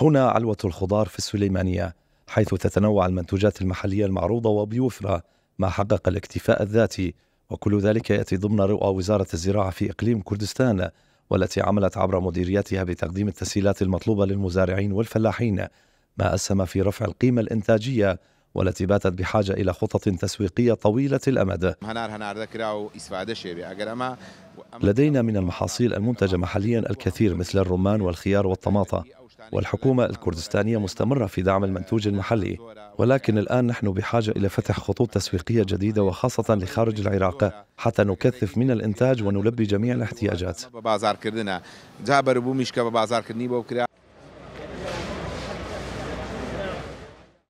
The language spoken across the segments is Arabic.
هنا علوة الخضار في السليمانية حيث تتنوع المنتوجات المحلية المعروضة وبيوفرة ما حقق الاكتفاء الذاتي وكل ذلك يأتي ضمن رؤى وزارة الزراعة في إقليم كردستان والتي عملت عبر مديريتها بتقديم التسهيلات المطلوبة للمزارعين والفلاحين ما أسهم في رفع القيمة الإنتاجية والتي باتت بحاجة إلى خطط تسويقية طويلة الأمد لدينا من المحاصيل المنتجة محليا الكثير مثل الرمان والخيار والطماطة والحكومة الكردستانية مستمرة في دعم المنتوج المحلي ولكن الآن نحن بحاجة إلى فتح خطوط تسويقية جديدة وخاصة لخارج العراق حتى نكثف من الإنتاج ونلبي جميع الاحتياجات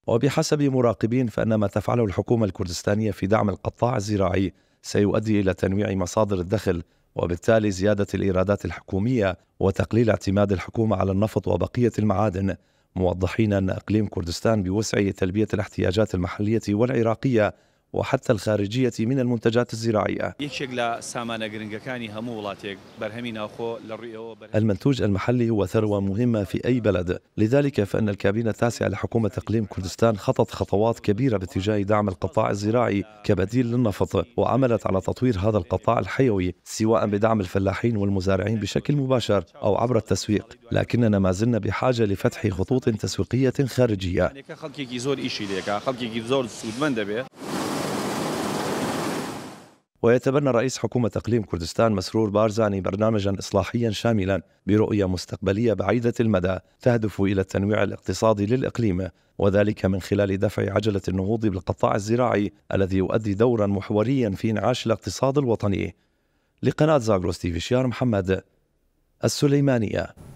وبحسب مراقبين فإن ما تفعله الحكومة الكردستانية في دعم القطاع الزراعي سيؤدي إلى تنويع مصادر الدخل وبالتالي زيادة الإيرادات الحكومية وتقليل اعتماد الحكومة على النفط وبقية المعادن موضحين أن إقليم كردستان بوسعه تلبية الاحتياجات المحلية والعراقية وحتى الخارجية من المنتجات الزراعية المنتوج المحلي هو ثروة مهمة في أي بلد لذلك فإن الكابينة التاسعة لحكومة إقليم كردستان خطت خطوات كبيرة باتجاه دعم القطاع الزراعي كبديل للنفط وعملت على تطوير هذا القطاع الحيوي سواء بدعم الفلاحين والمزارعين بشكل مباشر أو عبر التسويق لكننا ما زلنا بحاجة لفتح خطوط تسويقية خارجية ويتبنى رئيس حكومة إقليم كردستان مسرور بارزاني برنامجا إصلاحيا شاملا برؤية مستقبلية بعيدة المدى تهدف إلى التنويع الاقتصادي للإقليم وذلك من خلال دفع عجلة النهوض بالقطاع الزراعي الذي يؤدي دورا محوريا في إنعاش الاقتصاد الوطني لقناة زاغروس في شيار محمد السليمانية